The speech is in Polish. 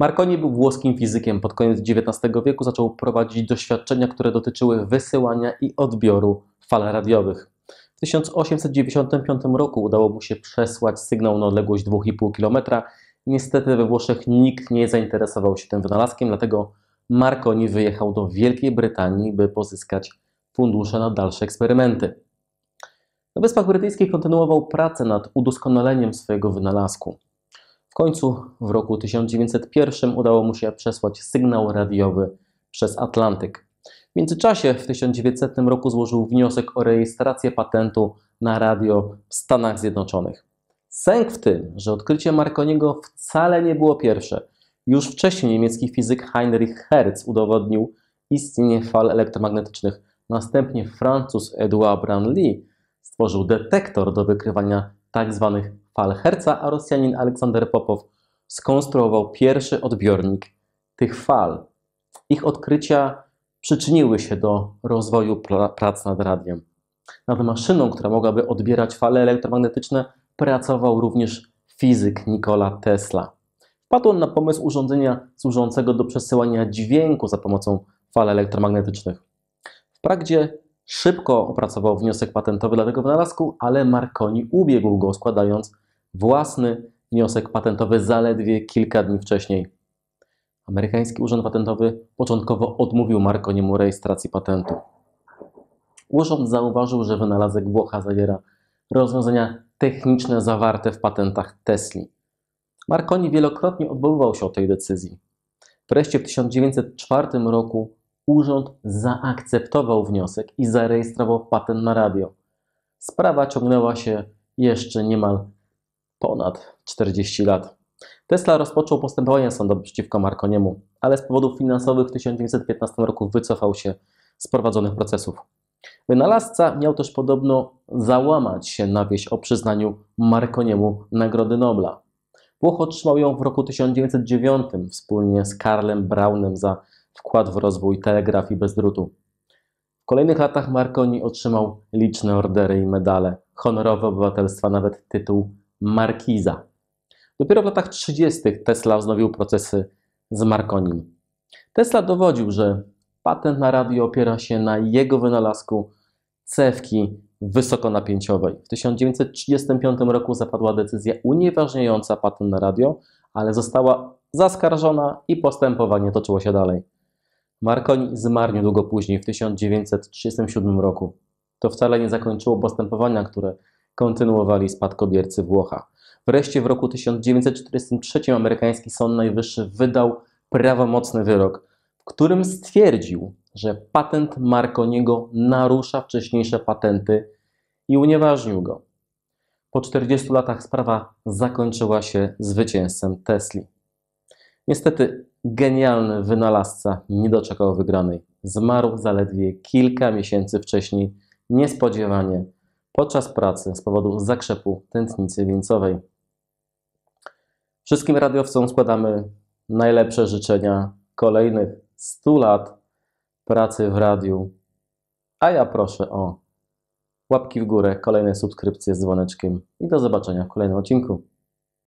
Marconi był włoskim fizykiem. Pod koniec XIX wieku zaczął prowadzić doświadczenia, które dotyczyły wysyłania i odbioru fal radiowych. W 1895 roku udało mu się przesłać sygnał na odległość 2,5 km. Niestety we Włoszech nikt nie zainteresował się tym wynalazkiem, dlatego Marconi wyjechał do Wielkiej Brytanii, by pozyskać fundusze na dalsze eksperymenty. Na Wyspach Brytyjskich kontynuował pracę nad udoskonaleniem swojego wynalazku. W końcu w roku 1901 udało mu się przesłać sygnał radiowy przez Atlantyk. W międzyczasie w 1900 roku złożył wniosek o rejestrację patentu na radio w Stanach Zjednoczonych. Sęk w tym, że odkrycie Marconiego wcale nie było pierwsze. Już wcześniej niemiecki fizyk Heinrich Hertz udowodnił istnienie fal elektromagnetycznych. Następnie Francuz Edouard Branly stworzył detektor do wykrywania tzw. Tak Falherca, a Rosjanin Aleksander Popow skonstruował pierwszy odbiornik tych fal. Ich odkrycia przyczyniły się do rozwoju prac nad radiem. Nad maszyną, która mogłaby odbierać fale elektromagnetyczne, pracował również fizyk Nikola Tesla. Wpadł on na pomysł urządzenia służącego do przesyłania dźwięku za pomocą fal elektromagnetycznych. Wprawdzie szybko opracował wniosek patentowy dla tego wynalazku, ale Marconi ubiegł go składając własny wniosek patentowy zaledwie kilka dni wcześniej. Amerykański Urząd Patentowy początkowo odmówił Marconiemu rejestracji patentu. Urząd zauważył, że wynalazek Włocha zawiera rozwiązania techniczne zawarte w patentach Tesla. Marconi wielokrotnie odwoływał się od tej decyzji. Wreszcie w 1904 roku urząd zaakceptował wniosek i zarejestrował patent na radio. Sprawa ciągnęła się jeszcze niemal ponad 40 lat. Tesla rozpoczął postępowanie sądowe przeciwko Marconiemu, ale z powodów finansowych w 1915 roku wycofał się z prowadzonych procesów. Wynalazca miał też podobno załamać się na wieś o przyznaniu Marconiemu Nagrody Nobla. Włoch otrzymał ją w roku 1909 wspólnie z Karlem Braunem za wkład w rozwój telegrafii bez drutu. W kolejnych latach Marconi otrzymał liczne ordery i medale, honorowe obywatelstwa, nawet tytuł Markiza. Dopiero w latach 30. Tesla wznowił procesy z Marconim. Tesla dowodził, że patent na radio opiera się na jego wynalazku cewki wysokonapięciowej. W 1935 roku zapadła decyzja unieważniająca patent na radio, ale została zaskarżona i postępowanie toczyło się dalej. Marconi zmarł długo później, w 1937 roku. To wcale nie zakończyło postępowania, które kontynuowali spadkobiercy Włocha. Wreszcie w roku 1943 amerykański Sąd Najwyższy wydał prawomocny wyrok, w którym stwierdził, że patent Marconiego narusza wcześniejsze patenty i unieważnił go. Po 40 latach sprawa zakończyła się zwycięstwem Tesli. Niestety genialny wynalazca nie doczekał wygranej. Zmarł zaledwie kilka miesięcy wcześniej, niespodziewanie podczas pracy z powodu zakrzepu tętnicy wieńcowej. Wszystkim radiowcom składamy najlepsze życzenia kolejnych 100 lat pracy w radiu, a ja proszę o łapki w górę, kolejne subskrypcje z dzwoneczkiem i do zobaczenia w kolejnym odcinku.